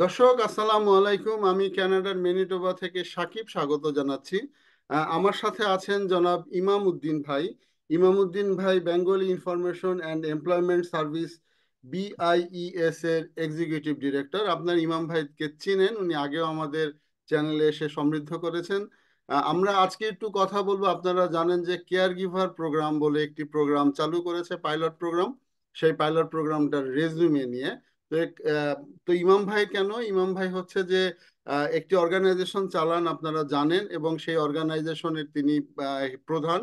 দর্শক আসসালামু আলাইকুম আমি ক্যানাডার মেনিটোবা থেকে সাকিব স্বাগত জানাচ্ছি আমার সাথে আছেন জনাব ইমাম উদ্দিন ভাই ইমাম উদ্দিন ভাই Bengali information and employment service BIES এর এক্সিকিউটিভ ডিরেক্টর আপনার ইমাম ভাইকে চিনেন উনি আগেও আমাদের চ্যানেলে এসে সমৃদ্ধ করেছেন আমরা আজকে একটু কথা বলবো আপনারা জানেন যে কেয়ার গিভার প্রোগ্রাম বলে একটি প্রোগ্রাম চালু করেছে পাইলট প্রোগ্রাম সেই পাইলট প্রোগ্রামটার রেজুমে নিয়ে তো ইমাম ভাই কেন ইমাম ভাই হচ্ছে যে একটি অর্গানাইজেশন চালান আপনারা জানেন এবং সেই অর্গানাইজেশনের তিনি প্রধান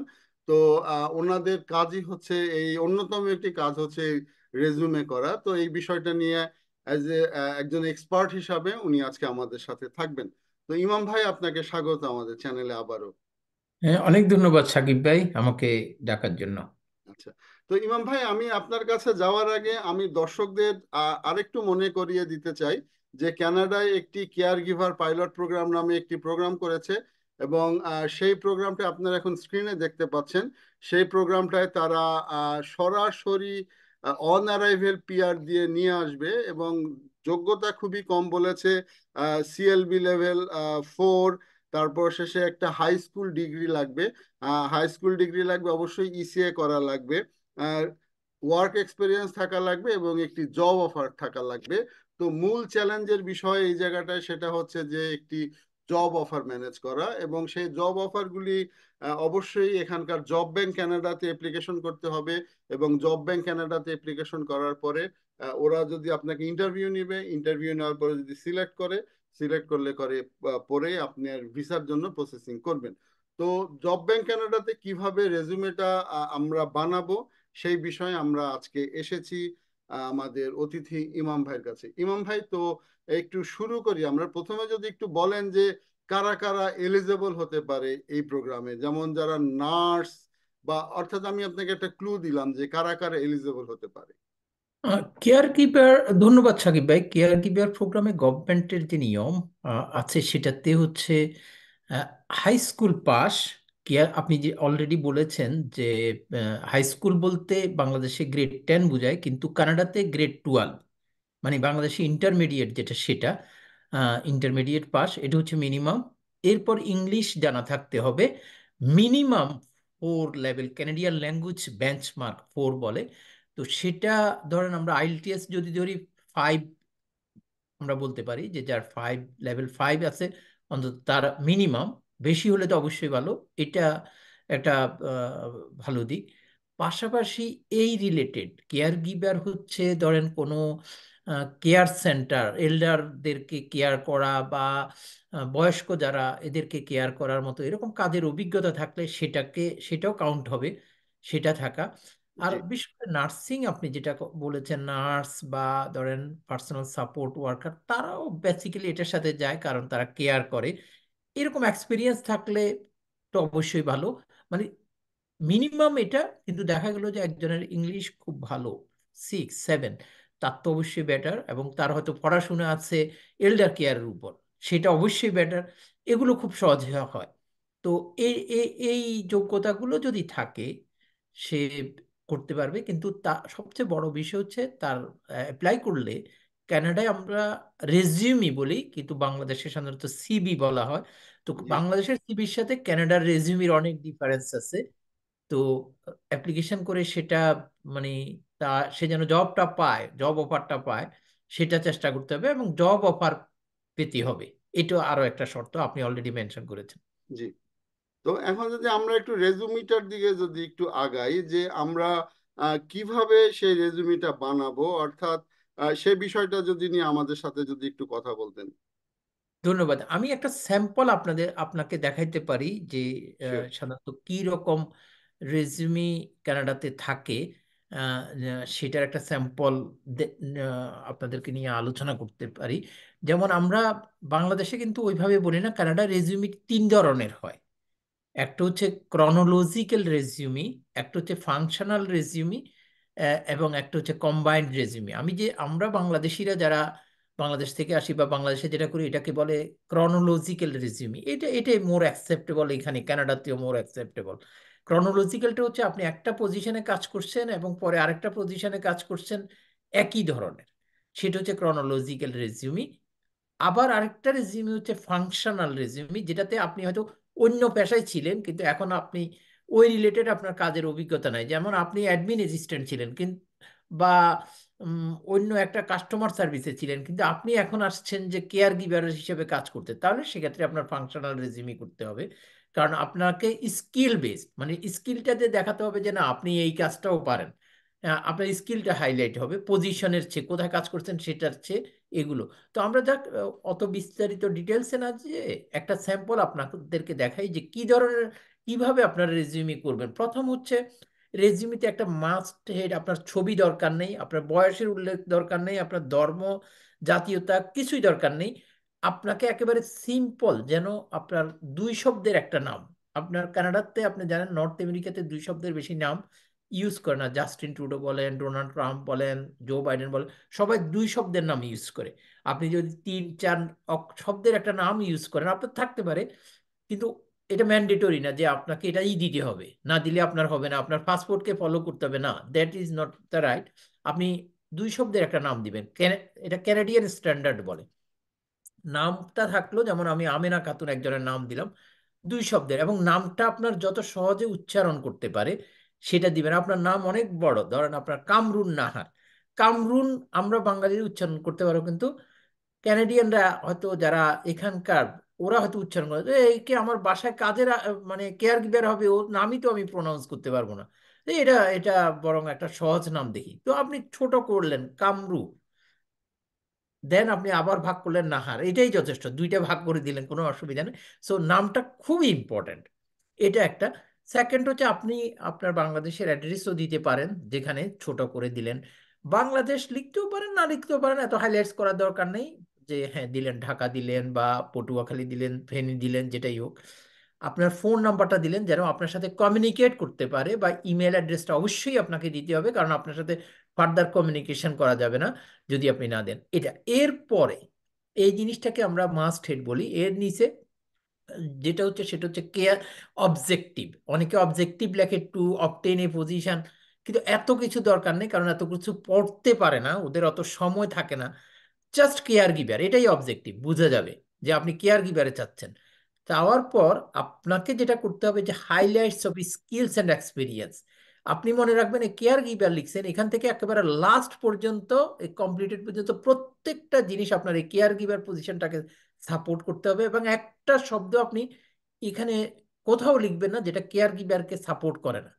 তো ওনাদের কাজই হচ্ছে এই অন্যতম একটি কাজ হচ্ছে রেজুমে করা তো এই বিষয়টা নিয়ে অ্যাজ এ একজন এক্সপার্ট হিসাবে উনি আজকে আমাদের সাথে থাকবেন তো ইমাম ভাই আপনাকে স্বাগত আমাদের চ্যানেলে আবারও হ্যাঁ অনেক ধন্যবাদ সাকিব ভাই আমাকে ডাকার জন্য আচ্ছা তো ইমাম ভাই আমি আপনার কাছে যাওয়ার আগে আমি দর্শকদের আরেকটু মনে করিয়ে দিতে চাই যে ক্যানাডায় একটি কেয়ার গিভার পাইলট প্রোগ্রাম নামে একটি প্রোগ্রাম করেছে এবং সেই প্রোগ্রামটা আপনারা এখন স্ক্রিনে দেখতে পাচ্ছেন সেই প্রোগ্রামটায় তারা সরাসরি অন অ্যারাইভেল পিয়ার দিয়ে নিয়ে আসবে এবং যোগ্যতা খুবই কম বলেছে সিএলবি লেভেল ফোর তারপর শেষে একটা হাই স্কুল ডিগ্রি লাগবে হাই স্কুল ডিগ্রি লাগবে অবশ্যই ইসিএ করা লাগবে ওয়ার্ক এক্সপিরিয়েন্স থাকা লাগবে এবং একটি জব অফার থাকা লাগবে তো মূল চ্যালেঞ্জের বিষয় এই জায়গাটায় সেটা হচ্ছে যে একটি জব অফার ম্যানেজ করা এবং সেই জব অফারগুলি অবশ্যই এখানকার জব ব্যাংক ক্যানাডাতে অ্যাপ্লিকেশন করতে হবে এবং জব ব্যাংক ক্যানাডাতে অ্যাপ্লিকেশন করার পরে ওরা যদি আপনাকে ইন্টারভিউ নেবে ইন্টারভিউ নেওয়ার পরে যদি সিলেক্ট করে সিলেক্ট করলে করে পরে আপনি আর ভিসার জন্য প্রসেসিং করবেন তো জব ব্যাংক ক্যানাডাতে কিভাবে রেজুমেটা আমরা বানাবো সেই বিষয়ে আমরা আজকে এসেছি আমাদের অতিথি ইমাম ভাইয়ের কাছে ইমাম ভাই তো একটু শুরু করি আমরা প্রথমে যদি একটু বলেন যে কারা কারা এলিজেবল হতে পারে এই প্রোগ্রামে যেমন যারা নার্স বা অর্থাৎ আমি আপনাকে একটা ক্লু দিলাম যে কারা কারা এলিজেবল হতে পারে কেয়ার কিপার ধন্যবাদ সাকিব ভাই কেয়ার কিপার প্রোগ্রামে গভর্নমেন্টের যে নিয়ম আছে সেটাতে হচ্ছে হাই স্কুল পাস আপনি যে অলরেডি বলেছেন যে হাই স্কুল বলতে বাংলাদেশে গ্রেড টেন বোঝায় কিন্তু কানাডাতে গ্রেড টুয়েলভ মানে বাংলাদেশে ইন্টারমিডিয়েট যেটা সেটা ইন্টারমিডিয়েট পাস এটা হচ্ছে মিনিমাম এরপর ইংলিশ জানা থাকতে হবে minimum four level Canadian language benchmark four বলে তো সেটা ধরেন আমরা আইএলটিএস যদি ধরি ফাইভ আমরা বলতে পারি যে যার ফাইভ লেভেল ফাইভ আছে অন্তত তার মিনিমাম বেশি হলে তো অবশ্যই ভালো এটা একটা ভালো দিক পাশাপাশি এই রিলেটেড কেয়ার গিভার হচ্ছে ধরেন কোনো কেয়ার সেন্টার এল্ডারদেরকে কেয়ার করা বা বয়স্ক যারা এদেরকে কেয়ার করার মতো এরকম কাজের অভিজ্ঞতা থাকলে সেটাকে সেটাও কাউন্ট হবে সেটা থাকা আর বিশেষ করে নার্সিং আপনি যেটা বলেছেন নার্স বা ধরেন পার্সোনাল সাপোর্ট ওয়ার্কার তারাও বেসিক্যালি এটার সাথে যায় কারণ তারা কেয়ার করে এরকম এক্সপিরিয়েন্স থাকলে তো অবশ্যই ভালো মানে মিনিমাম এটা কিন্তু দেখা গেলো যে একজনের ইংলিশ খুব ভালো সিক্স সেভেন তার তো অবশ্যই বেটার এবং তার হয়তো পড়াশোনা আছে এল্ডার কেয়ারের উপর সেটা অবশ্যই বেটার এগুলো খুব সহজে হয় তো এই এই যোগ্যতাগুলো যদি থাকে সে করতে পারবে কিন্তু তা সবচেয়ে বড় বিষয় হচ্ছে তার অ্যাপ্লাই করলে ক্যানাডায় আমরা রেজিউমি বলি কিন্তু বাংলাদেশে সাধারণত সিবি বলা হয় তো বাংলাদেশের সিবির সাথে ক্যানাডার রেজিউমির অনেক ডিফারেন্স আছে তো অ্যাপ্লিকেশন করে সেটা মানে তা সে যেন জবটা পায় জব অফারটা পায় সেটা চেষ্টা করতে হবে এবং জব অফার পেতে হবে এটা আরো একটা শর্ত আপনি অলরেডি মেনশন করেছেন জি তো এখন যদি আমরা একটু রেজুমিটার দিকে যদি একটু আগাই যে আমরা কিভাবে সেই রেজুমিটা বানাবো অর্থাৎ সে বিষয়টা যদি নিয়ে আমাদের সাথে যদি একটু কথা বলতেন ধন্যবাদ আমি একটা স্যাম্পল আপনাদের আপনাকে দেখাইতে পারি যে সাধারণত কি রকম রেজুমি কানাডাতে থাকে সেটার একটা স্যাম্পল আপনাদেরকে নিয়ে আলোচনা করতে পারি যেমন আমরা বাংলাদেশে কিন্তু ওইভাবে বলি না কানাডা রেজিউমি তিন ধরনের হয় একটা হচ্ছে ক্রনোলজিক্যাল রেজিউমি একটা হচ্ছে ফাংশনাল রেজিউমি এবং একটা হচ্ছে কম্বাইন্ড রেজিমি আমি যে আমরা বাংলাদেশিরা যারা বাংলাদেশ থেকে আসি বা বাংলাদেশে যেটা করি এটাকে বলে ক্রনোলজিক্যাল রেজিমি এটা এটাই মোর অ্যাকসেপ্টেবল এখানে ক্যানাডাতেও মোর অ্যাকসেপ্টেবল ক্রনোলজিক্যালটা হচ্ছে আপনি একটা পজিশনে কাজ করছেন এবং পরে আরেকটা পজিশনে কাজ করছেন একই ধরনের সেটা হচ্ছে ক্রনোলজিক্যাল রেজিউমি আবার আরেকটা রেজিউমি হচ্ছে ফাংশনাল রেজিউমি যেটাতে আপনি হয়তো অন্য পেশায় ছিলেন কিন্তু এখন আপনি ওই রিলেটেড আপনার কাজের অভিজ্ঞতা নাই যেমন আপনি অ্যাডমিন অ্যাসিস্ট্যান্ট ছিলেন কিন্তু বা অন্য একটা কাস্টমার সার্ভিসে ছিলেন কিন্তু আপনি এখন আসছেন যে কেয়ার গিভার হিসেবে কাজ করতে তাহলে সেক্ষেত্রে আপনার ফাংশনাল রেজিমি করতে হবে কারণ আপনাকে স্কিল বেসড মানে স্কিলটা যে দেখাতে হবে যে না আপনি এই কাজটাও পারেন আপনার স্কিলটা হাইলাইট হবে পজিশনের চেয়ে কোথায় কাজ করছেন সেটার চেয়ে এগুলো তো আমরা যাক অত বিস্তারিত ডিটেলসে না যে একটা স্যাম্পল আপনাদেরকে দেখাই যে কি ধরনের কিভাবে আপনার রেজিউমি করবেন প্রথম হচ্ছে রেজিউমিতে একটা মাস্ট হেড আপনার ছবি দরকার নেই আপনার বয়সের উল্লেখ দরকার নেই আপনার ধর্ম জাতীয়তা কিছুই দরকার নেই আপনাকে একেবারে সিম্পল যেন আপনার দুই শব্দের একটা নাম আপনার কানাডাতে আপনি জানেন নর্থ আমেরিকাতে দুই শব্দের বেশি নাম ইউজ করে না জাস্টিন ট্রুডো বলেন ডোনাল্ড ট্রাম্প বলেন জো বাইডেন বলেন সবাই দুই শব্দের নাম ইউজ করে আপনি যদি তিন চার শব্দের একটা নাম ইউজ করেন আপনার থাকতে পারে কিন্তু এটা ম্যান্ডেটরি না যে আপনাকে এটাই দিতে হবে না দিলে আপনার হবে না আপনার পাসপোর্টকে ফলো করতে হবে না that is not the right আপনি দুই শব্দের একটা নাম দিবেন এটা ক্যানাডিয়ান স্ট্যান্ডার্ড বলে নামটা থাকলো যেমন আমি আমেনা খাতুন একজনের নাম দিলাম দুই শব্দের এবং নামটা আপনার যত সহজে উচ্চারণ করতে পারে সেটা দিবেন আপনার নাম অনেক বড় ধরেন আপনার কামরুন নাহার কামরুন আমরা বাঙালির উচ্চারণ করতে পারো কিন্তু ক্যানাডিয়ানরা হয়তো যারা এখানকার ওরা হয়তো উচ্চারণ করে এই কে আমার বাসায় কাজের মানে কেয়ার গিভার হবে ও নামই তো আমি প্রোনাউন্স করতে পারবো না এটা এটা বরং একটা সহজ নাম দেখি তো আপনি ছোট করলেন কামরু দেন আপনি আবার ভাগ করলেন নাহার এটাই যথেষ্ট দুইটা ভাগ করে দিলেন কোনো অসুবিধা নেই সো নামটা খুব ইম্পর্ট্যান্ট এটা একটা সেকেন্ড হচ্ছে আপনি আপনার বাংলাদেশের অ্যাড্রেসও দিতে পারেন যেখানে ছোট করে দিলেন বাংলাদেশ লিখতেও পারেন না লিখতেও পারেন এত হাইলাইটস করার দরকার নেই যে হ্যাঁ দিলেন ঢাকা দিলেন বা পটুয়াখালী দিলেন ফেনি দিলেন যেটাই হোক আপনার ফোন নাম্বারটা দিলেন যেন আপনার সাথে কমিউনিকেট করতে পারে বা ইমেল অ্যাড্রেসটা অবশ্যই আপনাকে দিতে হবে কারণ আপনার সাথে ফার্দার কমিউনিকেশন করা যাবে না যদি আপনি না দেন এটা এরপরে এই জিনিসটাকে আমরা মাস্ট হেড বলি এর নিচে যেটা হচ্ছে সেটা হচ্ছে কেয়ার অবজেক্টিভ অনেকে অবজেক্টিভ লেখে টু অবটেন এ পজিশন কিন্তু এত কিছু দরকার নেই কারণ এত কিছু পড়তে পারে না ওদের অত সময় থাকে না জাস্ট কেয়ার গিভার এটাই অবজেক্টিভ বোঝা যাবে যে আপনি কেয়ার গিভারে চাচ্ছেন চাওয়ার পর আপনাকে যেটা করতে হবে যে highlights of skills and experience আপনি মনে রাখবেন এই কেয়ার গিভার লিখছেন এখান থেকে একেবারে লাস্ট পর্যন্ত এই কমপ্লিটেড পর্যন্ত প্রত্যেকটা জিনিস আপনার এই কেয়ার গিভার পজিশনটাকে সাপোর্ট করতে হবে এবং একটা শব্দ আপনি এখানে কোথাও লিখবেন না যেটা কেয়ার গিভারকে সাপোর্ট করে না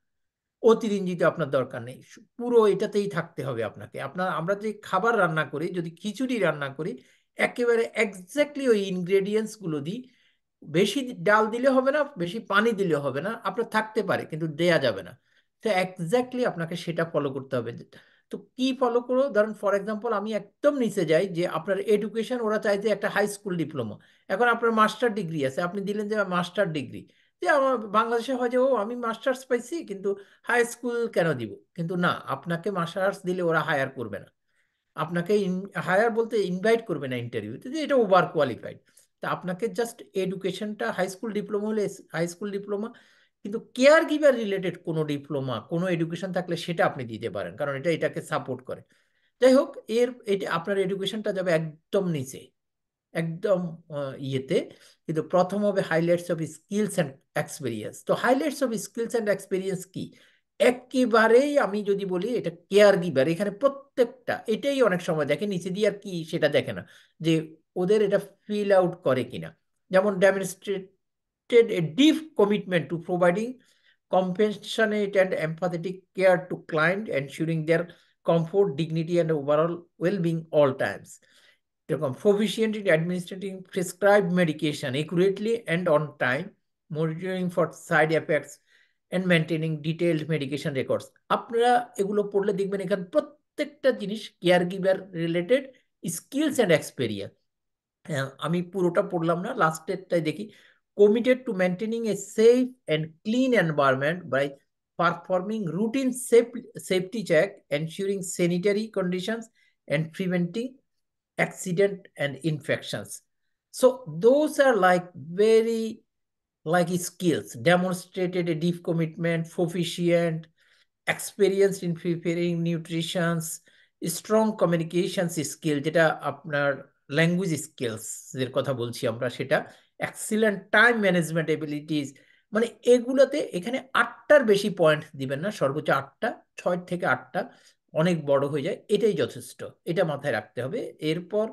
অতিরঞ্জিত আপনার দরকার নেই পুরো এটাতেই থাকতে হবে আপনাকে আপনার আমরা যে খাবার রান্না করি যদি খিচুড়ি রান্না করি একেবারে একজাক্টলি ওই ইনগ্রেডিয়েন্টসগুলো দিই বেশি ডাল দিলে হবে না বেশি পানি দিলে হবে না আপনার থাকতে পারে কিন্তু দেয়া যাবে না তো একজাক্টলি আপনাকে সেটা ফলো করতে হবে তো কি ফলো করো ধরুন ফর এক্সাম্পল আমি একদম নিচে যাই যে আপনার এডুকেশন ওরা চাইছে একটা হাই স্কুল ডিপ্লোমা এখন আপনার মাস্টার ডিগ্রি আছে আপনি দিলেন যে মাস্টার ডিগ্রি যে আমার বাংলাদেশে হয় যে ও আমি মাস্টার্স পাইছি কিন্তু হাই স্কুল কেন দিব কিন্তু না আপনাকে মাস্টার্স দিলে ওরা হায়ার করবে না আপনাকে হায়ার বলতে ইনভাইট করবে না ইন্টারভিউতে যে এটা ওভার কোয়ালিফাইড তা আপনাকে জাস্ট এডুকেশনটা হাই স্কুল ডিপ্লোমা হলে হাই স্কুল ডিপ্লোমা কিন্তু কেয়ার গিভার রিলেটেড কোনো ডিপ্লোমা কোনো এডুকেশন থাকলে সেটা আপনি দিতে পারেন কারণ এটা এটাকে সাপোর্ট করে যাই হোক এর এটা আপনার এডুকেশনটা যাবে একদম নিচে একদম ইয়েতে কিন্তু প্রথম হবে highlights of skills and experience তো highlights of skills and experience কি একেবারেই আমি যদি বলি এটা কেয়ার গিভার এখানে প্রত্যেকটা এটাই অনেক সময় দেখে নিচে দিয়ে আর কি সেটা দেখে না যে ওদের এটা ফিল আউট করে কিনা যেমন demonstrated a deep commitment to providing compassionate and empathetic care to client ensuring their comfort dignity and overall well-being all times যেরকম proficient in administering prescribe medication accurately and on time monitoring for side effects and maintaining detailed medication records আপনারা এগুলো পড়লে দেখবেন এখানে প্রত্যেকটা জিনিস caregiver related skills and experience আমি পুরোটা পড়লাম না লাস্টেরটাই দেখি committed to maintaining a safe and clean environment by performing routine safe safety check ensuring sanitary conditions and preventing accident and infections. So those are like very like skills, demonstrated a deep commitment, proficient, experienced in preparing nutritions, strong communications skills, language skills, excellent time management abilities. মানে এগুলোতে এখানে আটটার বেশি point দিবেন না সর্বোচ্চ আটটা ছয় থেকে আটটা অনেক বড় হয়ে যায় এটাই যথেষ্ট এটা মাথায় রাখতে হবে এরপর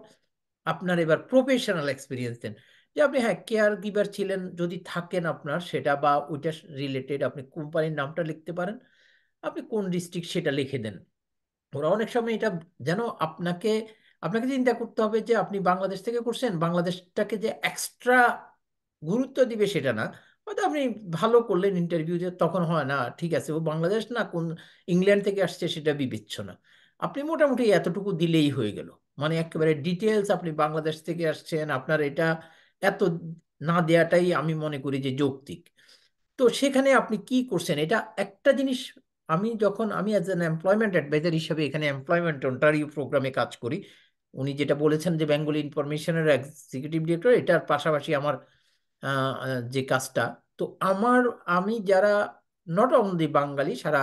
আপনার এবার প্রফেশনাল এক্সপিরিয়েন্স দেন যে আপনি হ্যাঁ কেয়ার গিভার ছিলেন যদি থাকেন আপনার সেটা বা ওইটা রিলেটেড আপনি কোম্পানির নামটা লিখতে পারেন আপনি কোন ডিস্ট্রিক্ট সেটা লিখে দেন ওরা অনেক সময় এটা যেন আপনাকে আপনাকে চিন্তা করতে হবে যে আপনি বাংলাদেশ থেকে করছেন বাংলাদেশটাকে যে এক্সট্রা গুরুত্ব দিবে সেটা না হয়তো আপনি ভালো করলেন ইন্টারভিউ যে তখন হয় না ঠিক আছে ও বাংলাদেশ না কোন ইংল্যান্ড থেকে আসছে সেটা বিবেচ্য না আপনি মোটামুটি এতটুকু দিলেই হয়ে গেল মানে একেবারে ডিটেলস আপনি বাংলাদেশ থেকে আসছেন আপনার এটা এত না দেয়াটাই আমি মনে করি যে যৌক্তিক তো সেখানে আপনি কি করছেন এটা একটা জিনিস আমি যখন আমি অ্যাজ অ্যান এমপ্লয়মেন্ট অ্যাডভাইজার হিসেবে এখানে এমপ্লয়মেন্ট অন্টারিও প্রোগ্রামে কাজ করি উনি যেটা বলেছেন যে বেঙ্গলি ইনফরমেশনের এক্সিকিউটিভ ডিরেক্টর এটার পাশাপাশি আমার যে কাজটা তো আমার আমি যারা নট অনলি বাঙালি সারা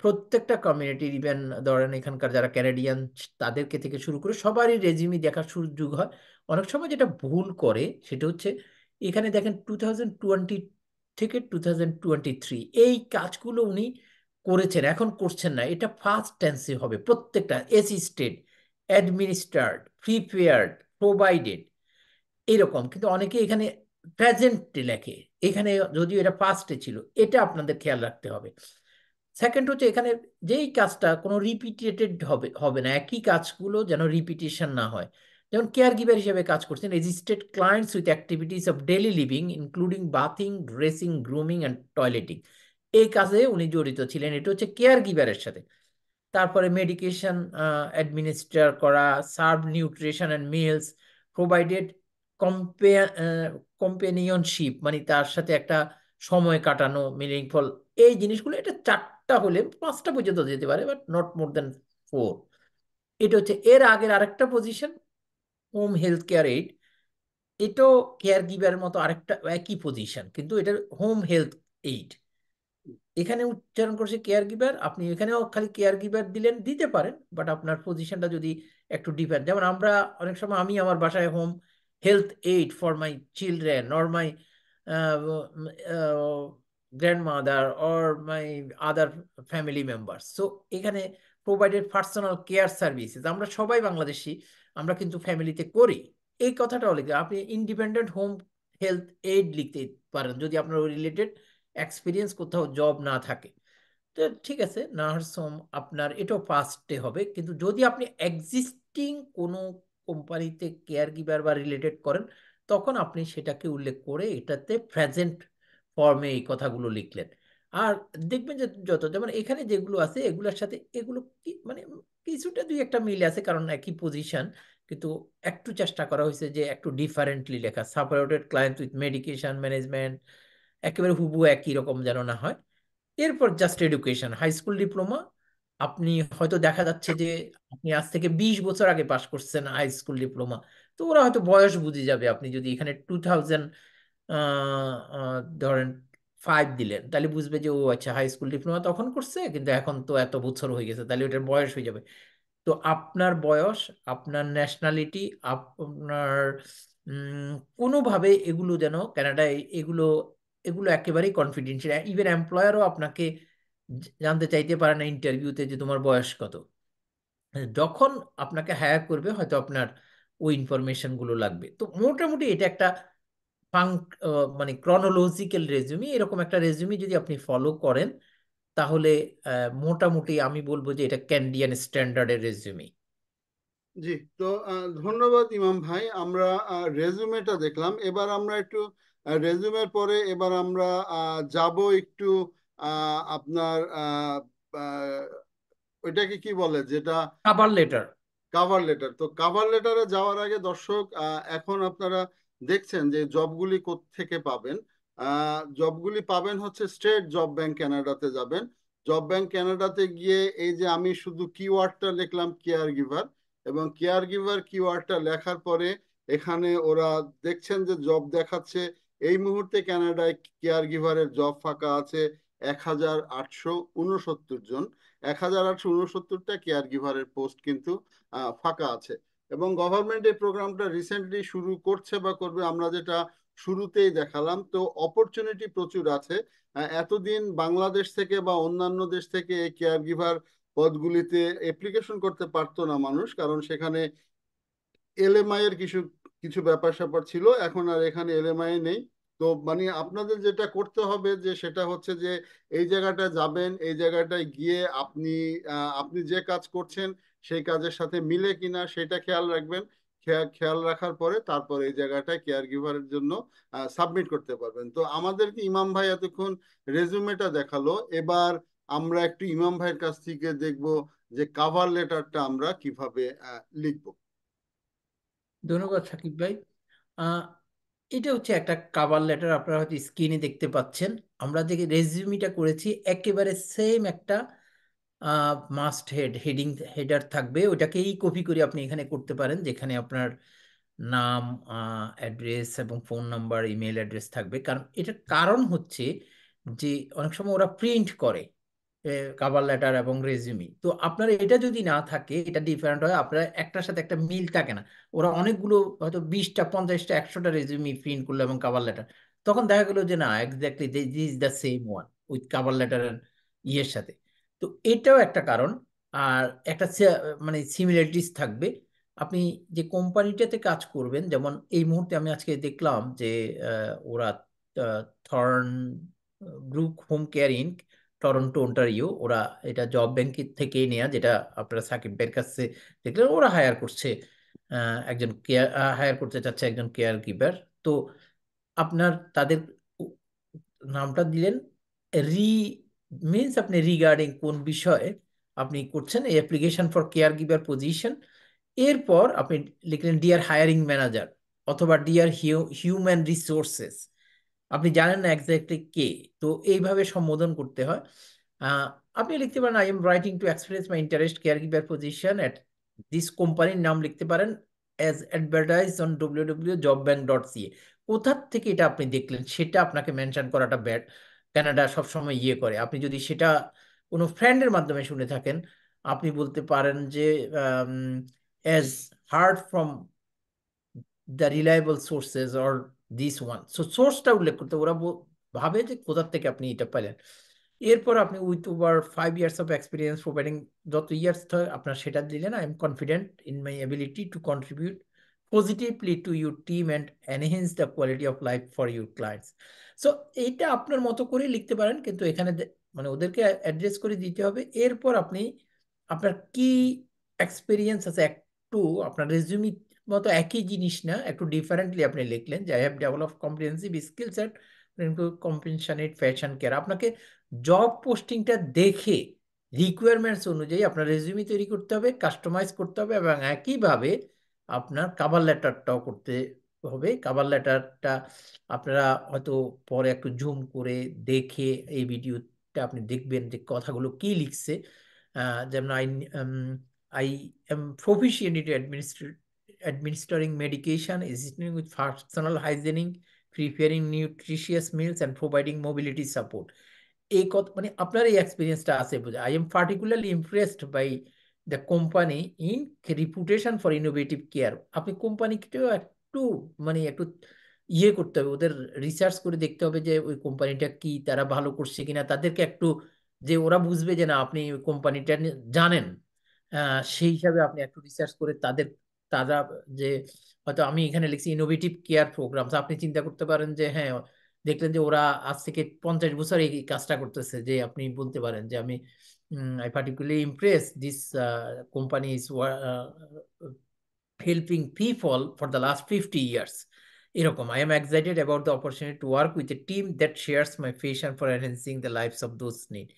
প্রত্যেকটা কমিউনিটির ইভেন ধরেন এখানকার যারা ক্যানাডিয়ান তাদেরকে থেকে শুরু করে সবারই রেজিমি দেখার সুযোগ হয় অনেক সময় যেটা ভুল করে সেটা হচ্ছে এখানে দেখেন টু থাউজেন্ড টোয়েন্টি থেকে টু থাউজেন্ড টোয়েন্টি থ্রি এই কাজগুলো উনি করেছেন এখন করছেন না এটা ফার্স্ট টেন্সে হবে প্রত্যেকটা অ্যাসিস্টেড অ্যাডমিনিস্টার্ড প্রিপেয়ার্ড প্রোভাইডেড এরকম কিন্তু অনেকে এখানে প্রেজেন্টে লেখে এখানে যদিও এটা ফার্স্টে ছিল এটা আপনাদের খেয়াল রাখতে হবে সেকেন্ড হচ্ছে এখানে যেই কাজটা কোনো রিপিটেটেড হবে হবে না একই কাজগুলো যেন রিপিটেশন না হয় যেমন কেয়ার গিভার হিসেবে কাজ করছেন registered clients with activities of daily living including bathing dressing grooming and toileting এই কাজে উনি জড়িত ছিলেন এটা হচ্ছে কেয়ার গিভারের সাথে তারপরে মেডিকেশন অ্যাডমিনিস্ট্রার করা serve nutrition and meals provided companionship মানে তার সাথে একটা সময় কাটানো মিনিংফুল এই জিনিসগুলো এটা চারটা হলে পাঁচটা পর্যন্ত যেতে পারে but not more than four এটা হচ্ছে এর আগের আরেকটা position home health care aide এটাও কেয়ার গিভারের মতো আরেকটা একই পজিশন কিন্তু এটা হোম হেলথ এইড এখানে উচ্চারণ করছে কেয়ার গিভার আপনি এখানেও খালি কেয়ার গিভার দিলেন দিতে পারেন বাট আপনার পজিশনটা যদি একটু ডিপেন্ড যেমন আমরা অনেক সময় আমি আমার বাসায় home health aid for my children or my uh, uh, grandmother or my other family members. So এখানে প্রোভাইডেড পার্সোনাল কেয়ার সার্ভিসেস আমরা সবাই বাংলাদেশি আমরা কিন্তু ফ্যামিলিতে করি এই কথাটা লিখতে আপনি ইন্ডিপেন্ডেন্ট হোম হেলথ এইড লিখতে পারেন যদি আপনার রিলেটেড এক্সপিরিয়েন্স কোথাও জব না থাকে তো ঠিক আছে নার্স হোম আপনার এটাও ফার্স্ট ডে হবে কিন্তু যদি আপনি এক্সিস্টিং কোনো কোম্পানিতে কেয়ার গিভার বা রিলেটেড করেন তখন আপনি সেটাকে উল্লেখ করে এটাতে প্রেজেন্ট ফর্মে এই কথাগুলো লিখলেন আর দেখবেন যে যত যেমন এখানে যেগুলো আছে এগুলোর সাথে এগুলো কি মানে কিছুটা দুই একটা মিল আছে কারণ একই পজিশন কিন্তু একটু চেষ্টা করা হয়েছে যে একটু ডিফারেন্টলি লেখা supported client with medication management একেবারে হুবু একই রকম যেন না হয় এরপর just education high school diploma আপনি হয়তো দেখা যাচ্ছে যে আপনি আজ থেকে বিশ বছর আগে পাশ করছেন হাই স্কুল ডিপ্লোমা তো ওরা হয়তো বয়স বুঝে যাবে আপনি যদি এখানে টু থাউজেন্ড ধরেন ফাইভ দিলেন তাহলে বুঝবে যে ও আচ্ছা হাই স্কুল ডিপ্লোমা তখন করছে কিন্তু এখন তো এত বছর হয়ে গেছে তাহলে ওটার বয়স হয়ে যাবে তো আপনার বয়স আপনার ন্যাশনালিটি আপনার কোনোভাবে এগুলো যেন ক্যানাডায় এগুলো এগুলো একেবারেই কনফিডেন্সিয়াল ইভেন এমপ্লয়ারও আপনাকে জানতে চাইতে পারে না ইন্টারভিউতে যে তোমার বয়স কত যখন আপনাকে হায়ার করবে হয়তো আপনার ওই ইনফরমেশনগুলো লাগবে তো মোটামুটি এটা একটা মানে ক্রনোলজিক্যাল রেজুমি এরকম একটা রেজুমি যদি আপনি ফলো করেন তাহলে মোটামুটি আমি বলবো যে এটা ক্যান্ডিয়ান স্ট্যান্ডার্ডের রেজুমি জি তো ধন্যবাদ ইমাম ভাই আমরা রেজুমেটা দেখলাম এবার আমরা একটু রেজুমের পরে এবার আমরা যাব একটু আপনার ওইটাকে কি বলে যেটা কাভার লেটার কাভার লেটার তো কাভার লেটারে যাওয়ার আগে দর্শক এখন আপনারা দেখছেন যে জবগুলি থেকে পাবেন জবগুলি পাবেন হচ্ছে স্টেট জব ব্যাংক ক্যানাডাতে যাবেন জব ব্যাংক ক্যানাডাতে গিয়ে এই যে আমি শুধু কিওয়ার্ডটা লিখলাম কেয়ার গিভার এবং কেয়ার গিভার কিওয়ার্ডটা লেখার পরে এখানে ওরা দেখছেন যে জব দেখাচ্ছে এই মুহূর্তে ক্যানাডায় কেয়ার গিভারের জব ফাঁকা আছে এক হাজার আটশো উনসত্তর জন এক হাজার আটশো উনসত্তরটা কেয়ার গিভারের পোস্ট কিন্তু ফাঁকা আছে এবং গভর্নমেন্ট এই প্রোগ্রামটা রিসেন্টলি শুরু করছে বা করবে আমরা যেটা শুরুতেই দেখালাম তো অপরচুনিটি প্রচুর আছে এতদিন বাংলাদেশ থেকে বা অন্যান্য দেশ থেকে এই কেয়ার গিভার পদগুলিতে অ্যাপ্লিকেশন করতে পারতো না মানুষ কারণ সেখানে এলএমআই এর কিছু কিছু ব্যাপার স্যাপার ছিল এখন আর এখানে এলএমআই নেই তো মানে আপনাদের যেটা করতে হবে যে সেটা হচ্ছে যে এই জায়গাটায় যাবেন এই জায়গাটায় গিয়ে আপনি আপনি যে কাজ করছেন সেই কাজের সাথে মিলে কিনা সেটা খেয়াল রাখবেন খেয়াল রাখার পরে তারপর এই জায়গাটায় কেয়ার গিভারের জন্য সাবমিট করতে পারবেন তো আমাদেরকে ইমাম ভাই এতক্ষণ রেজুমেটা দেখালো এবার আমরা একটু ইমাম ভাইয়ের কাছ থেকে দেখব যে কাভার লেটারটা আমরা কিভাবে লিখব ধন্যবাদ সাকিব ভাই এটা হচ্ছে একটা কাভার লেটার আপনারা হয়তো স্ক্রিনে দেখতে পাচ্ছেন আমরা যে রেজিউমিটা করেছি একেবারে সেম একটা মাস্ট হেড হেডিং হেডার থাকবে ওটাকেই কপি করে আপনি এখানে করতে পারেন যেখানে আপনার নাম অ্যাড্রেস এবং ফোন নাম্বার ইমেল অ্যাড্রেস থাকবে কারণ এটার কারণ হচ্ছে যে অনেক সময় ওরা প্রিন্ট করে কাভার লেটার এবং রেজিউমি তো আপনার এটা যদি না থাকে এটা ডিফারেন্ট হয় আপনার একটার সাথে একটা মিল থাকে না ওরা অনেকগুলো হয়তো বিশটা পঞ্চাশটা একশোটা রেজিউমি প্রিন্ট করলো এবং কাভার লেটার তখন দেখা গেলো যে না exactly this the same one with cover letter ইয়ের সাথে তো এটাও একটা কারণ আর একটা মানে সিমিলারিটিস থাকবে আপনি যে কোম্পানিটাতে কাজ করবেন যেমন এই মুহূর্তে আমি আজকে দেখলাম যে ওরা Thorn group home care Inc Toronto Ontario ওরা এটা জব ব্যাংক থেকেই নেওয়া যেটা আপনারা সাকিব ভাইয়ের কাছে দেখলেন ওরা হায়ার করছে একজন কেয়ার হায়ার করতে চাচ্ছে একজন কেয়ার গিভার তো আপনার তাদের নামটা দিলেন রি মিনস আপনি রিগার্ডিং কোন বিষয়ে আপনি করছেন এই application for caregiver position এরপর আপনি লিখলেন ডিয়ার হায়ারিং ম্যানেজার অথবা ডিয়ার হিউ হিউম্যান রিসোর্সেস আপনি জানেন না এক্স্যাক্টলি কে তো এইভাবে সম্বোধন করতে হয় আপনি লিখতে পারেন I am writing to express my interest caregiver position at this কোম্পানির নাম লিখতে পারেন as advertise on W W job bank dot CA কোথার থেকে এটা আপনি দেখলেন সেটা আপনাকে মেনশন করাটা ব্যাড ক্যানাডা সবসময় ইয়ে করে আপনি যদি সেটা কোনো ফ্রেন্ডের মাধ্যমে শুনে থাকেন আপনি বলতে পারেন যে as heard from the reliable sources or this one so সোর্সটা উল্লেখ করতে ওরা ভাবে যে কোথার থেকে আপনি এটা পেলেন এরপর আপনি with over five years of experience providing যত ইয়ার্স হয় আপনার সেটা দিলেন I am confident in my ability to contribute positively to your team and enhance the quality of life for your clients so এইটা আপনার মতো করে লিখতে পারেন কিন্তু এখানে মানে ওদেরকে অ্যাড্রেস করে দিতে হবে এরপর আপনি আপনার কি এক্সপিরিয়েন্স আছে একটু আপনার রেজিউমি মতো একই জিনিস না একটু ডিফারেন্টলি আপনি লিখলেন যে I have develop comprehensive skill set compassionate fashion care আপনাকে জব পোস্টিংটা দেখে রিকোয়ারমেন্টস অনুযায়ী আপনার রেজিউমি তৈরি করতে হবে কাস্টমাইজ করতে হবে এবং একইভাবে আপনার কাভার লেটারটাও করতে হবে কাভার লেটারটা আপনারা হয়তো পরে একটু জুম করে দেখে এই ভিডিওটা আপনি দেখবেন যে কথাগুলো কি লিখছে যেমন I I am proficient administrate administering medication, assisting with personal hygiene, preparing nutritious meals and providing mobility support. এই কথা মানে আপনার এই এক্সপিরিয়েন্সটা আছে বুঝে I am particularly impressed by the company in reputation for innovative care আপনি কোম্পানিকেও একটু মানে একটু ইয়ে করতে হবে ওদের রিসার্চ করে দেখতে হবে যে ওই কোম্পানিটা কি তারা ভালো করছে কিনা তাদেরকে একটু যে ওরা বুঝবে যে না আপনি ওই কোম্পানিটা জানেন সেই হিসাবে আপনি একটু রিসার্চ করে তাদের তারা যে হয়তো আমি এখানে লিখছি ইনোভেটিভ কেয়ার প্রোগ্রাম আপনি চিন্তা করতে পারেন যে হ্যাঁ দেখলেন যে ওরা আজ থেকে পঞ্চাশ বছর এই কাজটা করতেছে যে আপনি বলতে পারেন যে আমি I particularly impress this company is helping people for the last fifty years এরকম I am excited about the opportunity to work with a team that shares my passion for enhancing the lifes of those need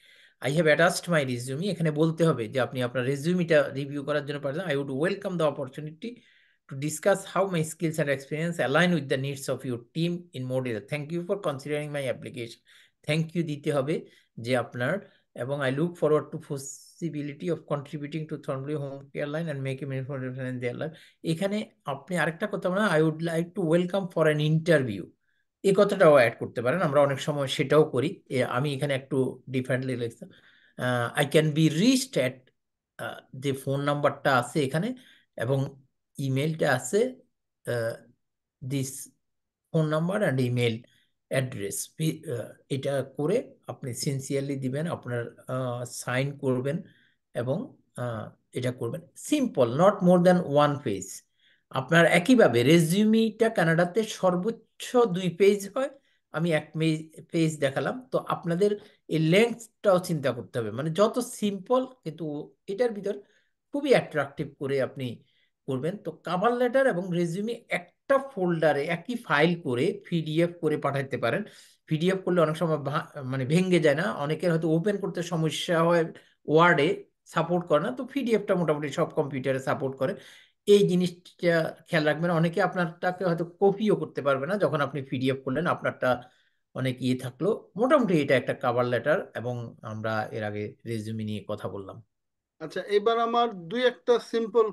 I have attached my resume এখানে বলতে হবে যে আপনি আপনার রেজিউমিটা review করার জন্য পারছেন I would welcome the opportunity to discuss how my skills and experience align with the needs of your team in more thank you for considering my application thank you দিতে হবে যে আপনার এবং I look forward to possibility of contributing to Thornley home care line and make a minute for their line এখানে আপনি আরেকটা কথা বলেন I would like to welcome for an interview এই কথাটাও অ্যাড করতে পারেন আমরা অনেক সময় সেটাও করি আমি এখানে একটু ডিফারেন্টলি লিখতাম I can be reached at যে ফোন নাম্বারটা আছে এখানে এবং ইমেলটা আছে this phone number and email address এটা করে আপনি সিনসিয়ারলি দিবেন আপনার সাইন করবেন এবং এটা করবেন simple not more than one page আপনার একইভাবে রেজিউমিটা কানাডাতে সর্বোচ্চ দুই পেজ হয় আমি এক পেজ দেখালাম তো আপনাদের এই লেন্থটাও চিন্তা করতে হবে মানে যত সিম্পল কিন্তু এটার ভিতর খুবই অ্যাট্রাকটিভ করে আপনি করবেন তো কাভার লেটার এবং রেজিউমি একটা ফোল্ডারে একই ফাইল করে পিডিএফ করে পাঠাতে পারেন পিডিএফ করলে অনেক সময় মানে ভেঙে যায় না অনেকের হয়তো ওপেন করতে সমস্যা হয় ওয়ার্ডে সাপোর্ট করে না তো পিডিএফটা মোটামুটি সব কম্পিউটারে সাপোর্ট করে এই জিনিসটা খেয়াল রাখবেন অনেকে আপনারটাকে হয়তো কপিও করতে পারবে না যখন আপনি পিডিএফ করলেন আপনারটা অনেক ইয়ে থাকলো মোটামুটি এটা একটা কাভার লেটার এবং আমরা এর আগে রেজুমি নিয়ে কথা বললাম আচ্ছা এবার আমার দুই একটা সিম্পল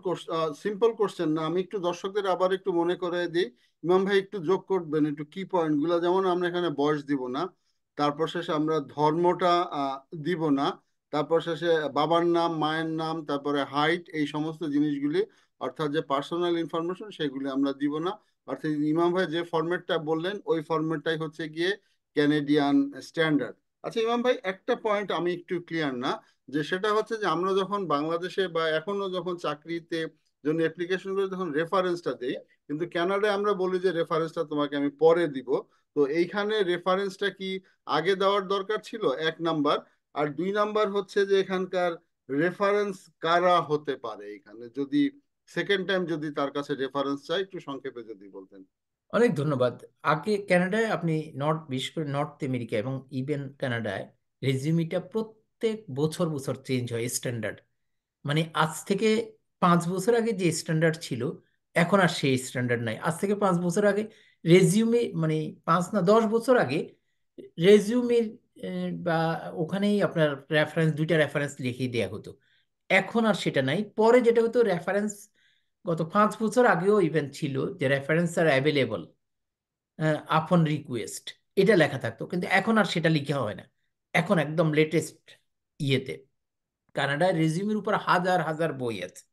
সিম্পল কোশ্চেন না আমি একটু দর্শকদের আবার একটু মনে করে দিই ইমাম ভাই একটু যোগ করবেন একটু কি পয়েন্টগুলো যেমন আমরা এখানে বয়স দিব না তারপর শেষে আমরা ধর্মটা দিব না তারপর শেষে বাবার নাম মায়ের নাম তারপরে হাইট এই সমস্ত জিনিসগুলি অর্থাৎ যে পার্সোনাল ইনফরমেশন সেগুলি আমরা দিব না অর্থাৎ ইমাম ভাই যে ফরম্যাটটা বললেন ওই ফরম্যাটটাই হচ্ছে গিয়ে ক্যানেডিয়ান স্ট্যান্ডার্ড আচ্ছা ইমাম ভাই একটা পয়েন্ট আমি একটু ক্লিয়ার না যে সেটা হচ্ছে যে আমরা যখন বাংলাদেশে বা এখনো যখন চাকরিতে জন্য অ্যাপ্লিকেশন করে যখন রেফারেন্সটা দিই কিন্তু ক্যানাডায় আমরা বলি যে রেফারেন্সটা তোমাকে আমি পরে দিব তো এইখানে রেফারেন্সটা কি আগে দেওয়ার দরকার ছিল এক নাম্বার আর দুই নাম্বার হচ্ছে যে এখানকার রেফারেন্স কারা হতে পারে এখানে যদি সেকেন্ড টাইম যদি তার কাছে রেফারেন্স চাই একটু সংক্ষেপে যদি বলতেন অনেক ধন্যবাদ আগে ক্যানাডায় আপনি নর্থ বিশেষ করে নর্থ আমেরিকা এবং ইভেন ক্যানাডায় রেজিউমিটা প্রত্যেক বছর বছর চেঞ্জ হয় স্ট্যান্ডার্ড মানে আজ থেকে পাঁচ বছর আগে যে স্ট্যান্ডার্ড ছিল এখন আর সেই স্ট্যান্ডার্ড নাই আজ থেকে পাঁচ বছর আগে রেজিউমে মানে পাঁচ না দশ বছর আগে রেজিউমের বা ওখানেই আপনার রেফারেন্স দুইটা রেফারেন্স লিখিয়ে দেওয়া হতো এখন আর সেটা নাই পরে যেটা হতো রেফারেন্স গত পাঁচ বছর আগেও ইভেন্ট ছিল যে reference are available upon request এটা লেখা থাকতো কিন্তু এখন আর সেটা লিখা হয় না এখন একদম লেটেস্ট ইয়েতে কানাডায় রেজিউমের উপর হাজার হাজার বই আছে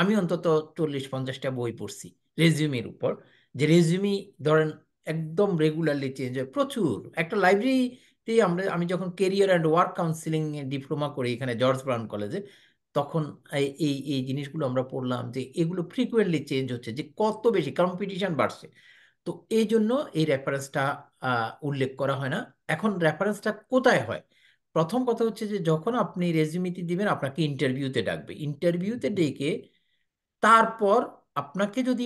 আমি অন্তত চল্লিশ পঞ্চাশটা বই পড়ছি রেজিউমের উপর যে রেজিউমি ধরেন একদম রেগুলারলি চেঞ্জ হয় প্রচুর একটা লাইব্রেরিতে আমরা আমি যখন কেরিয়ার অ্যান্ড ওয়ার্ক কাউন্সিলিংয়ে ডিপ্লোমা করি এখানে জর্জ ব্রাউন কলেজে তখন এই এই জিনিসগুলো আমরা পড়লাম যে এগুলো ফ্রিকুয়েন্টলি চেঞ্জ হচ্ছে যে কত বেশি কম্পিটিশান বাড়ছে তো এই জন্য এই রেফারেন্সটা উল্লেখ করা হয় না এখন রেফারেন্সটা কোথায় হয় প্রথম কথা হচ্ছে যে যখন আপনি রেজিউমিতে দিবেন আপনাকে ইন্টারভিউতে ডাকবে ইন্টারভিউতে ডেকে তারপর আপনাকে যদি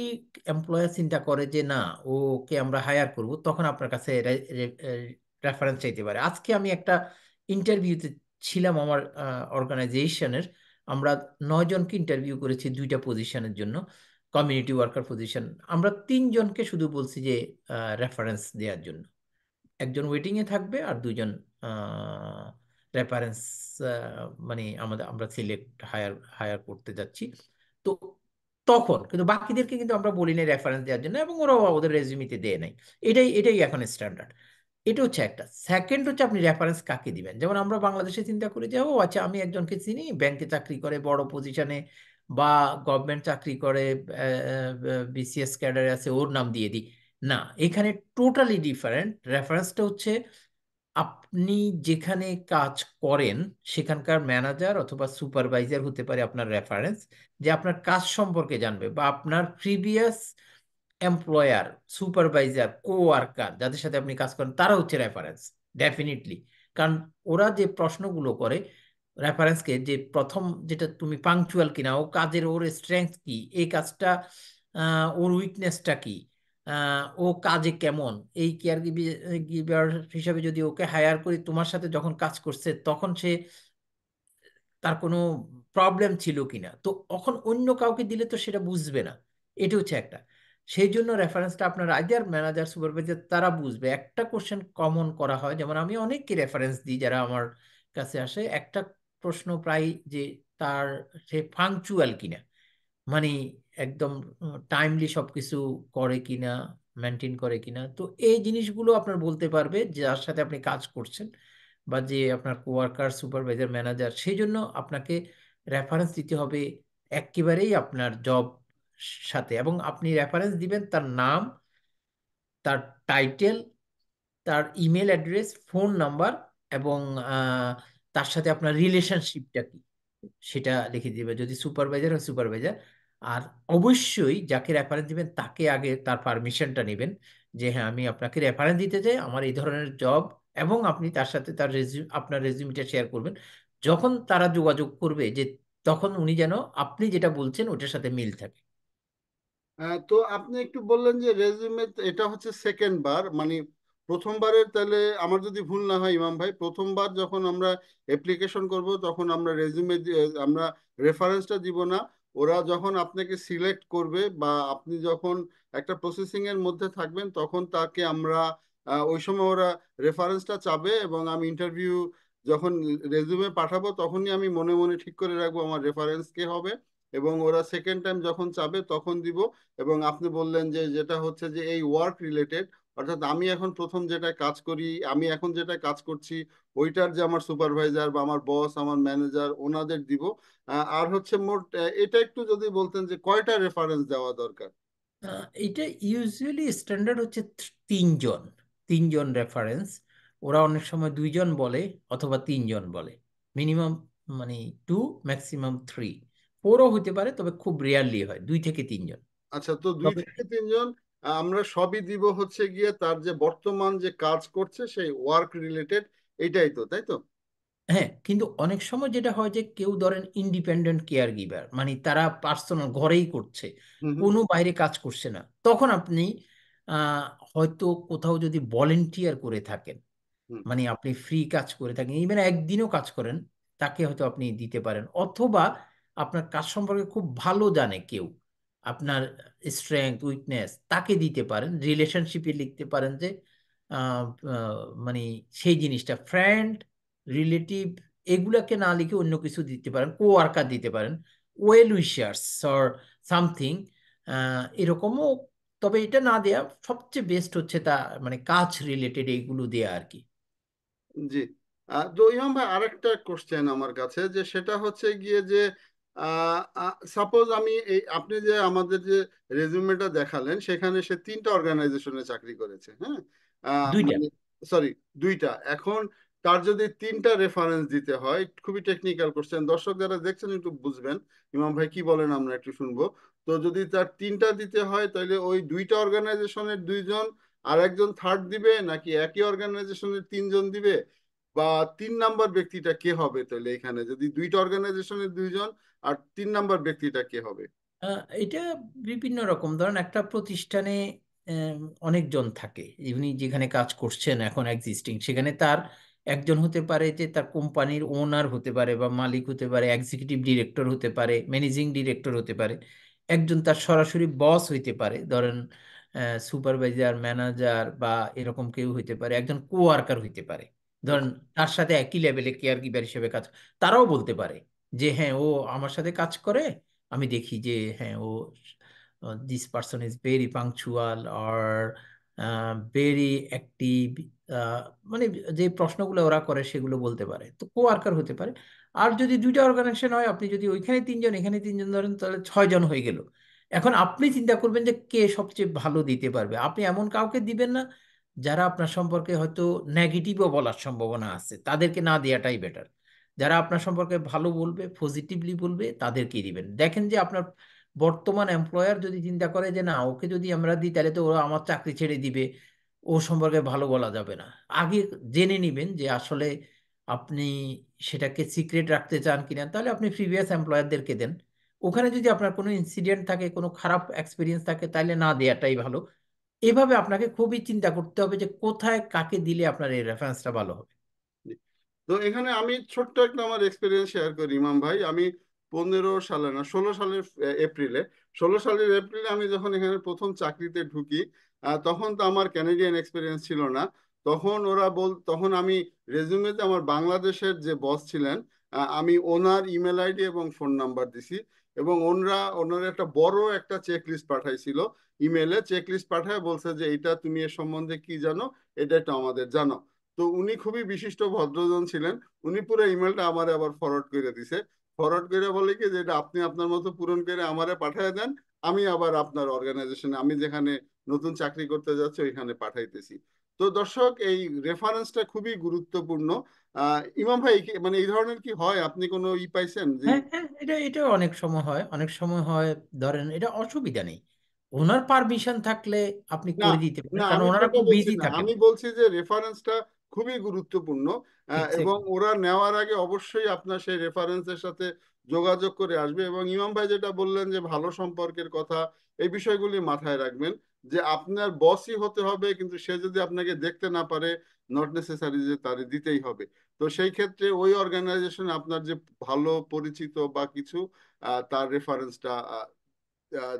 এমপ্লয়ার চিন্তা করে যে না ওকে আমরা হায়ার করব তখন আপনার কাছে রেফারেন্স চাইতে পারে আজকে আমি একটা ইন্টারভিউতে ছিলাম আমার অর্গানাইজেশনের আমরা নয়জনকে ইন্টারভিউ করেছি দুইটা পজিশনের জন্য কমিউনিটি ওয়ার্কার পজিশন আমরা তিনজনকে শুধু বলছি যে রেফারেন্স দেওয়ার জন্য একজন ওয়েটিংয়ে থাকবে আর দুজন রেফারেন্স মানে আমাদের আমরা সিলেক্ট হায়ার হায়ার করতে যাচ্ছি তো তখন কিন্তু বাকিদেরকে কিন্তু আমরা বলি নাই রেফারেন্স দেওয়ার জন্য এবং ওরা ওদের রেজিমিতে দেয় নাই এটাই এটাই এখন স্ট্যান্ডার্ড এটা হচ্ছে একটা সেকেন্ড হচ্ছে আপনি রেফারেন্স কাকে দিবেন যেমন আমরা বাংলাদেশে চিন্তা করে যে ও আচ্ছা আমি একজনকে চিনি ব্যাংকে চাকরি করে বড় পজিশনে বা গভর্নমেন্ট চাকরি করে বিসিএস ক্যাডারে আছে ওর নাম দিয়ে দিই না এখানে টোটালি ডিফারেন্ট রেফারেন্সটা হচ্ছে আপনি যেখানে কাজ করেন সেখানকার ম্যানেজার অথবা সুপারভাইজার হতে পারে আপনার রেফারেন্স যে আপনার কাজ সম্পর্কে জানবে বা আপনার previous employer supervisor coworker যাদের সাথে আপনি কাজ করেন তারা হচ্ছে রেফারেন্স ডেফিনেটলি কারণ ওরা যে প্রশ্নগুলো করে রেফারেন্সকে যে প্রথম যেটা তুমি পাংচুয়াল কিনা ও কাজের ওর স্ট্রেংথ কি এই কাজটা ওর উইকনেসটা কি ও কাজে কেমন এই কেয়ার গিভার হিসাবে যদি ওকে হায়ার করি তোমার সাথে যখন কাজ করছে তখন সে তার কোনো প্রবলেম ছিল কিনা তো এখন অন্য কাউকে দিলে তো সেটা বুঝবে না এটা হচ্ছে একটা সেই জন্য রেফারেন্সটা আপনার আইডিয়ার ম্যানেজার সুপারভাইজার তারা বুঝবে একটা কোশ্চেন কমন করা হয় যেমন আমি অনেককে রেফারেন্স দিই যারা আমার কাছে আসে একটা প্রশ্ন প্রায় যে তার সে ফাংচুয়াল কিনা মানে একদম টাইমলি সব কিছু করে কিনা মেনটেন করে কিনা তো এই জিনিসগুলো আপনার বলতে পারবে যার সাথে আপনি কাজ করছেন বা যে আপনার কোয়ার্কার সুপারভাইজার ম্যানেজার সেই জন্য আপনাকে রেফারেন্স দিতে হবে একেবারেই আপনার জব সাথে এবং আপনি রেফারেন্স দিবেন তার নাম তার টাইটেল তার ইমেল অ্যাড্রেস ফোন নাম্বার এবং তার সাথে আপনার রিলেশনশিপটা কি সেটা লিখে দিবে যদি সুপারভাইজার হয় সুপারভাইজার আর অবশ্যই যাকে রেফারেন্স দিবেন তাকে আগে তার পারমিশনটা নেবেন যে হ্যাঁ আমি আপনাকে রেফারেন্স দিতে চাই আমার এই ধরনের জব এবং আপনি তার সাথে তার রেজিউম আপনার রেজিউমটা শেয়ার করবেন যখন তারা যোগাযোগ করবে যে তখন উনি যেন আপনি যেটা বলছেন ওটার সাথে মিল থাকে তো আপনি একটু বললেন যে রেজুমে এটা হচ্ছে সেকেন্ড বার মানে প্রথমবারের তাহলে আমার যদি ভুল না হয় ইমাম ভাই প্রথমবার যখন আমরা অ্যাপ্লিকেশন করব তখন আমরা রেজুমে আমরা রেফারেন্সটা দিব না ওরা যখন আপনাকে সিলেক্ট করবে বা আপনি যখন একটা প্রসেসিং এর মধ্যে থাকবেন তখন তাকে আমরা ওই সময় ওরা রেফারেন্সটা চাবে এবং আমি ইন্টারভিউ যখন রেজুমে পাঠাবো তখনই আমি মনে মনে ঠিক করে রাখবো আমার রেফারেন্স কে হবে এবং ওরা সেকেন্ড টাইম যখন চাবে তখন দিব এবং আপনি বললেন যে যেটা হচ্ছে যে এই ওয়ার্ক রিলেটেড অর্থাৎ আমি এখন প্রথম যেটা কাজ করি আমি এখন যেটা কাজ করছি ওইটার যে আমার সুপারভাইজার বা আমার বস আমার ম্যানেজার ওনাদের দিব আর হচ্ছে মোট এটা একটু যদি বলতেন যে কয়টা রেফারেন্স দেওয়া দরকার এটা ইউজুয়ালি স্ট্যান্ডার্ড হচ্ছে তিনজন তিনজন রেফারেন্স ওরা অনেক সময় দুইজন বলে অথবা তিনজন বলে মিনিমাম মানে টু ম্যাক্সিমাম থ্রি ফোরও হতে পারে তবে খুব রেয়ারলি হয় দুই থেকে তিনজন আচ্ছা তো দুই থেকে তিনজন আমরা সবই দিব হচ্ছে গিয়ে তার যে বর্তমান যে কাজ করছে সেই ওয়ার্ক রিলেটেড এটাই তো তাই তো হ্যাঁ কিন্তু অনেক সময় যেটা হয় যে কেউ ধরেন ইন্ডিপেন্ডেন্ট কেয়ার গিভার মানে তারা পার্সোনাল ঘরেই করছে কোনো বাইরে কাজ করছে না তখন আপনি হয়তো কোথাও যদি ভলেন্টিয়ার করে থাকেন মানে আপনি ফ্রি কাজ করে থাকেন ইভেন একদিনও কাজ করেন তাকে হয়তো আপনি দিতে পারেন অথবা আপনার কাজ সম্পর্কে খুব ভালো জানে কেউ আপনার স্ট্রেংথ উইকনেস তাকে দিতে পারেন রিলেশনশিপে লিখতে পারেন যে মানে সেই জিনিসটা ফ্রেন্ড রিলেটিভ এগুলাকে না লিখে অন্য কিছু দিতে পারেন কো ওয়ার্কার দিতে পারেন ওয়েল উইশার্স অর সামথিং এরকমও তবে এটা না দেয়া সবচেয়ে বেস্ট হচ্ছে তা মানে কাজ রিলেটেড এইগুলো দেয়া আর কি জি তো ইমাম ভাই একটা কোশ্চেন আমার কাছে যে সেটা হচ্ছে গিয়ে যে সাপোজ আমি এই আপনি যে আমাদের যে রেজুমেটা দেখালেন সেখানে সে তিনটা অর্গানাইজেশনে চাকরি করেছে হ্যাঁ সরি মানে, দুইটা এখন তার যদি তিনটা রেফারেন্স দিতে হয় খুবই টেকনিক্যাল কোশ্চেন দর্শক যারা দেখছেন একটু বুঝবেন ইমাম ভাই কি বলেন আমরা একটু শুনবো তো যদি তার তিনটা দিতে হয় তাহলে ওই দুইটা অর্গানাইজেশনের দুইজন আর একজন থার্ড দিবে নাকি একই অর্গানাইজেশনের তিনজন দিবে বা তিন নাম্বার ব্যক্তিটা কে হবে তাহলে এখানে যদি দুইটা অর্গানাইজেশনের দুইজন আর তিন নাম্বার ব্যক্তিটা কে হবে এটা বিভিন্ন রকম ধরেন একটা প্রতিষ্ঠানে অনেকজন থাকে উনি যেখানে কাজ করছেন এখন এক্সিস্টিং সেখানে তার একজন হতে পারে যে তার কোম্পানির ওনার হতে পারে বা মালিক হতে পারে এক্সিকিউটিভ ডিরেক্টর হতে পারে ম্যানেজিং ডিরেক্টর হতে পারে একজন তার সরাসরি বস হইতে পারে ধরেন সুপারভাইজার ম্যানেজার বা এরকম কেউ হইতে পারে একজন কোয়ার্কার হইতে পারে ধরেন তার সাথে একই লেভেলে কেয়ার গিভার হিসেবে কাজ তারাও বলতে পারে যে হ্যাঁ ও আমার সাথে কাজ করে আমি দেখি যে হ্যাঁ ও this person is very punctual আর ভেরি অ্যাক্টিভ মানে যে প্রশ্নগুলো ওরা করে সেগুলো বলতে পারে তো কো ওয়ার্কার হতে পারে আর যদি দুইটা অর্গানাইজেশন হয় আপনি যদি ওইখানে তিনজন এখানে তিনজন ধরেন তাহলে ছয়জন হয়ে গেল এখন আপনি চিন্তা করবেন যে কে সবচেয়ে ভালো দিতে পারবে আপনি এমন কাউকে দিবেন না যারা আপনার সম্পর্কে হয়তো নেগেটিভও বলার সম্ভাবনা আছে তাদেরকে না দেওয়াটাই বেটার যারা আপনার সম্পর্কে ভালো বলবে পজিটিভলি বলবে তাদেরকেই দিবেন দেখেন যে আপনার বর্তমান এমপ্লয়ার যদি চিন্তা করে যে না ওকে যদি আমরা দিই তাহলে তো ওরা আমার চাকরি ছেড়ে দিবে ও সম্পর্কে ভালো বলা যাবে না আগে জেনে নেবেন যে আসলে আপনি সেটাকে সিক্রেট রাখতে চান কিনা তাহলে আপনি প্রিভিয়াস এমপ্লয়ারদেরকে দেন ওখানে যদি আপনার কোনো ইনসিডেন্ট থাকে কোনো খারাপ এক্সপিরিয়েন্স থাকে তাহলে না দেওয়াটাই ভালো এভাবে আপনাকে খুবই চিন্তা করতে হবে যে কোথায় কাকে দিলে আপনার এই রেফারেন্সটা ভালো হবে তো এখানে আমি ছোট্ট একটা আমার এক্সপিরিয়েন্স শেয়ার করি ইমাম ভাই আমি পনেরো সালে না ষোলো সালের এপ্রিলে ষোলো সালের এপ্রিলে আমি যখন এখানে প্রথম চাকরিতে ঢুকি তখন তো আমার ক্যানাডিয়ান এক্সপিরিয়েন্স ছিল না তখন ওরা বল তখন আমি রেজুমেতে আমার বাংলাদেশের যে বস ছিলেন আমি ওনার ইমেল আইডি এবং ফোন নাম্বার দিছি এবং ওনারা ওনারা একটা বড় একটা চেক লিস্ট পাঠাইছিল ইমেলে চেক লিস্ট পাঠায় বলছে যে এটা তুমি এর সম্বন্ধে কি জানো এটা একটা আমাদের জানো তো উনি খুবই বিশিষ্ট ভদ্রজন ছিলেন উনি পুরো ইমেলটা আমার আবার ফরওয়ার্ড করে দিছে ফরওয়ার্ড করে বলে কি যে এটা আপনি আপনার মতো পূরণ করে আমারে পাঠিয়ে দেন আমি আবার আপনার অর্গানাইজেশনে আমি যেখানে নতুন চাকরি করতে যাচ্ছি ওইখানে পাঠাইতেছি তো দর্শক এই রেফারেন্সটা খুবই গুরুত্বপূর্ণ ইমাম ভাই মানে এই ধরনের কি হয় আপনি কোনো ই পাইছেন হ্যাঁ, হ্যাঁ এটা এটা অনেক সময় হয় অনেক সময় হয় ধরেন এটা অসুবিধা নেই ওনার পারমিশন থাকলে আপনি করে দিতে পারেন আমি ওনারা খুব বলছি বিজি না। আমি বলছি যে রেফারেন্সটা খুবই গুরুত্বপূর্ণ আহ, এবং ওরা নেওয়ার আগে অবশ্যই আপনার সেই রেফারেন্সের সাথে যোগাযোগ করে আসবে এবং ইমাম ভাই যেটা বললেন যে ভালো সম্পর্কের কথা এই বিষয়গুলি মাথায় রাখবেন যে আপনার বসই হতে হবে কিন্তু সে যদি আপনাকে দেখতে না পারে নট নেসেসারি যে তার দিতেই হবে তো সেই ক্ষেত্রে ওই অর্গানাইজেশন আপনার যে ভালো পরিচিত বা কিছু তার রেফারেন্সটা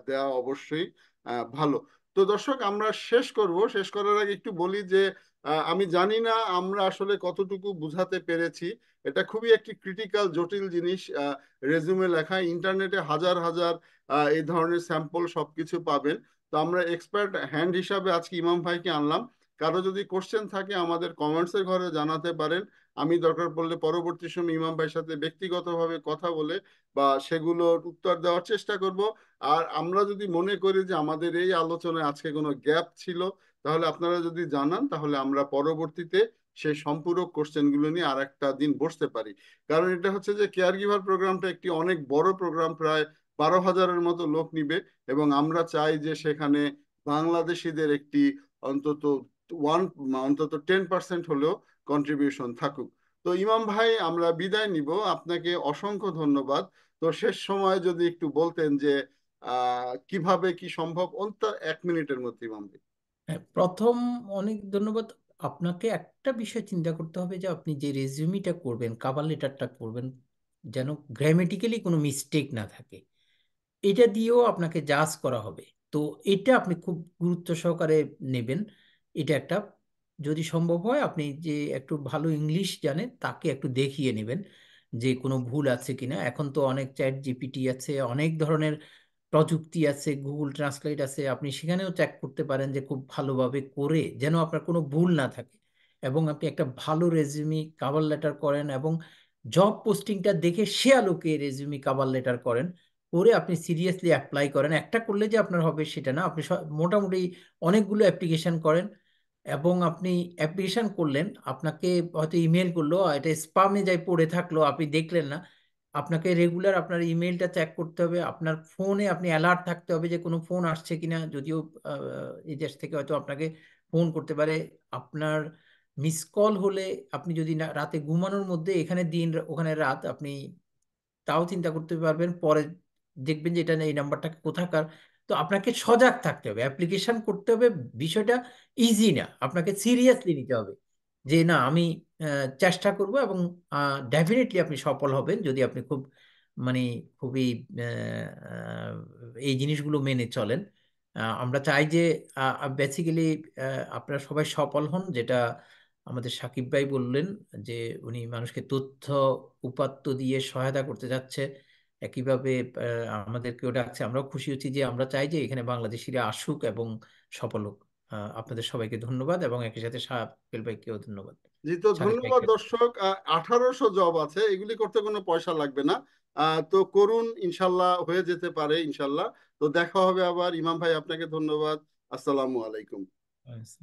দেওয়া অবশ্যই ভালো তো দর্শক আমরা শেষ করব শেষ করার আগে একটু বলি যে আমি জানি না আমরা আসলে কতটুকু বুঝাতে পেরেছি এটা খুবই একটি ক্রিটিক্যাল জটিল জিনিস রেজুমে লেখা ইন্টারনেটে হাজার হাজার এই ধরনের স্যাম্পল সবকিছু পাবেন তো আমরা এক্সপার্ট হ্যান্ড হিসাবে আজকে ইমাম ভাইকে আনলাম কারো যদি কোশ্চেন থাকে আমাদের কমেন্টসের ঘরে জানাতে পারেন আমি দরকার পড়লে পরবর্তী সময় ইমাম ভাইয়ের সাথে ব্যক্তিগতভাবে কথা বলে বা সেগুলোর উত্তর দেওয়ার চেষ্টা করব আর আমরা যদি মনে করি যে আমাদের এই আলোচনায় আজকে কোনো গ্যাপ ছিল তাহলে আপনারা যদি জানান তাহলে আমরা পরবর্তীতে সেই সম্পূরক কোশ্চেনগুলো নিয়ে আর একটা দিন বসতে পারি কারণ এটা হচ্ছে যে কেয়ার গিভার প্রোগ্রামটা একটি অনেক বড় প্রোগ্রাম প্রায় বারো হাজারের মতো লোক নিবে এবং আমরা চাই যে সেখানে বাংলাদেশিদের একটি অন্তত ওয়ান অন্তত টেন পার্সেন্ট হলেও কন্ট্রিবিউশন থাকুক তো ইমাম ভাই আমরা বিদায় নিব আপনাকে অসংখ্য ধন্যবাদ তো শেষ সময় যদি একটু বলতেন যে কিভাবে কি সম্ভব এক মিনিটের মধ্যে ইমাম ভাই হ্যাঁ, প্রথম অনেক ধন্যবাদ আপনাকে একটা বিষয় চিন্তা করতে হবে যে আপনি যে রেজিউমিটা করবেন কাবার লেটারটা করবেন যেন গ্রামেটিক্যালি কোনো মিস্টেক না থাকে এটা দিয়েও আপনাকে জাজ করা হবে তো এটা আপনি খুব গুরুত্ব সহকারে নেবেন এটা একটা যদি সম্ভব হয় আপনি যে একটু ভালো ইংলিশ জানে তাকে একটু দেখিয়ে নেবেন যে কোনো ভুল আছে কিনা এখন তো অনেক চ্যাট জিপিটি আছে অনেক ধরনের প্রযুক্তি আছে গুগল ট্রান্সলেট আছে আপনি সেখানেও চেক করতে পারেন যে খুব ভালোভাবে করে যেন আপনার কোনো ভুল না থাকে এবং আপনি একটা ভালো রেজিউমি কাভার লেটার করেন এবং জব পোস্টিংটা দেখে সে আলোকে রেজিউমি কাবার লেটার করেন করে আপনি সিরিয়াসলি অ্যাপ্লাই করেন একটা করলে যে আপনার হবে সেটা না আপনি মোটামুটি অনেকগুলো অ্যাপ্লিকেশান করেন এবং আপনি অ্যাপ্লিকেশন করলেন আপনাকে হয়তো ইমেল করলো এটা স্পামে যাই পড়ে থাকলো আপনি দেখলেন না আপনাকে রেগুলার আপনার ইমেলটা চেক করতে হবে আপনার ফোনে আপনি অ্যালার্ট থাকতে হবে যে কোনো ফোন আসছে কিনা যদিও এই দেশ থেকে হয়তো আপনাকে ফোন করতে পারে আপনার মিস কল হলে আপনি যদি না রাতে ঘুমানোর মধ্যে এখানে দিন ওখানে রাত আপনি তাও চিন্তা করতে পারবেন পরে দেখবেন যে এটা এই নাম্বারটা কোথাকার তো আপনাকে সজাগ থাকতে হবে অ্যাপ্লিকেশন করতে হবে বিষয়টা ইজি না আপনাকে সিরিয়াসলি নিতে হবে যে না আমি চেষ্টা করব এবং ডেফিনেটলি আপনি সফল হবেন যদি আপনি খুব মানে খুবই এই জিনিসগুলো মেনে চলেন আমরা চাই যে বেসিক্যালি আপনারা সবাই সফল হন যেটা আমাদের সাকিব ভাই বললেন যে উনি মানুষকে তথ্য উপাত্ত দিয়ে সহায়তা করতে যাচ্ছে একইভাবে আমাদেরকেও ডাকছে আমরাও খুশি হচ্ছি যে আমরা চাই যে এখানে বাংলাদেশিরা আসুক এবং সফল হোক আপনাদের সবাইকে ধন্যবাদ এবং একই সাথে শাহবিল ভাইকেও ধন্যবাদ জি তো ধন্যবাদ দর্শক আঠারোশো জব আছে এগুলি করতে কোনো পয়সা লাগবে না তো করুন ইনশাল্লাহ হয়ে যেতে পারে ইনশাল্লাহ তো দেখা হবে আবার ইমাম ভাই আপনাকে ধন্যবাদ আসসালামু আলাইকুম